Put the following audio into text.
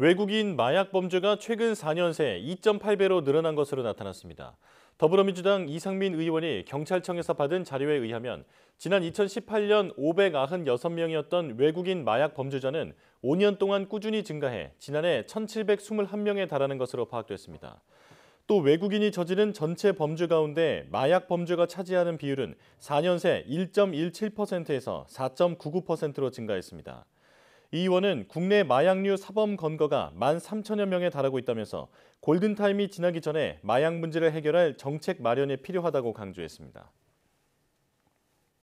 외국인 마약 범죄가 최근 4년 새 2.8배로 늘어난 것으로 나타났습니다. 더불어민주당 이상민 의원이 경찰청에서 받은 자료에 의하면 지난 2018년 596명이었던 외국인 마약 범죄자는 5년 동안 꾸준히 증가해 지난해 1,721명에 달하는 것으로 파악됐습니다. 또 외국인이 저지른 전체 범죄 가운데 마약 범죄가 차지하는 비율은 4년 새 1.17%에서 4.99%로 증가했습니다. 이 의원은 국내 마약류 사범 건거가 1만 3천여 명에 달하고 있다면서 골든타임이 지나기 전에 마약 문제를 해결할 정책 마련이 필요하다고 강조했습니다.